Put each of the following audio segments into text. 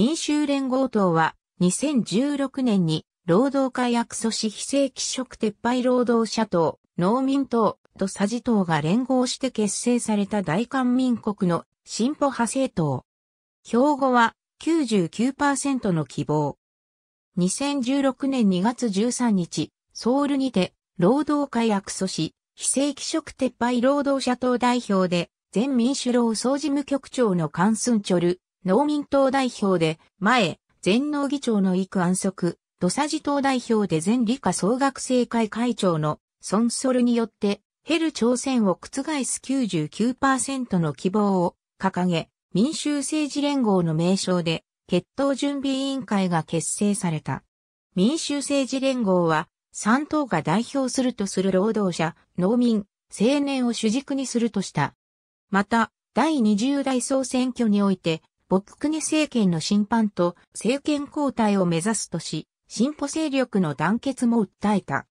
民衆連合党は2016年に労働改悪阻止非正規職撤廃労働者党、農民党と佐治党が連合して結成された大韓民国の進歩派政党。標語は99%の希望。2016年2月13日、ソウルにて、労働改悪阻止、非正規職撤廃労働者党代表で、全民主労総事務局長のカンスンチョル、農民党代表で、前、全農議長の育安息、土佐寺党代表で全理科総学生会会長のソンソルによって、ヘル朝鮮を覆す99%の希望を掲げ、民衆政治連合の名称で、決闘準備委員会が結成された。民衆政治連合は、三党が代表するとする労働者、農民、青年を主軸にするとした。また、第20代総選挙において、ボックネ政権の審判と政権交代を目指すとし、進歩勢力の団結も訴えた。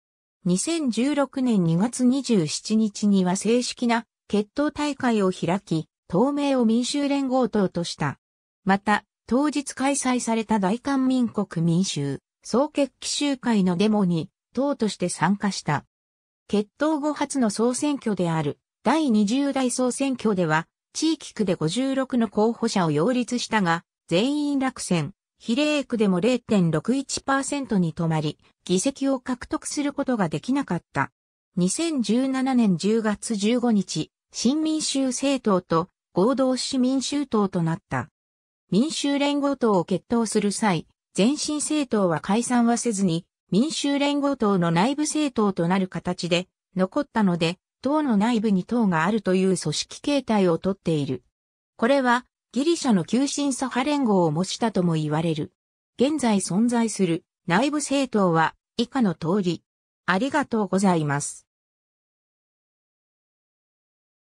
2016年2月27日には正式な決闘大会を開き、党名を民衆連合党とした。また、当日開催された大韓民国民衆総決起集会のデモに党として参加した。決闘後初の総選挙である第20代総選挙では地域区で56の候補者を擁立したが、全員落選。比例区でも0.61%に止まり、議席を獲得することができなかった。2017年10月15日、新民衆政党と合同市民衆党となった。民衆連合党を決闘する際、前進政党は解散はせずに、民衆連合党の内部政党となる形で、残ったので、塔の内部に塔があるという組織形態をとっている。これはギリシャの急進左派連合を模したとも言われる。現在存在する内部政党は以下の通り。ありがとうございます。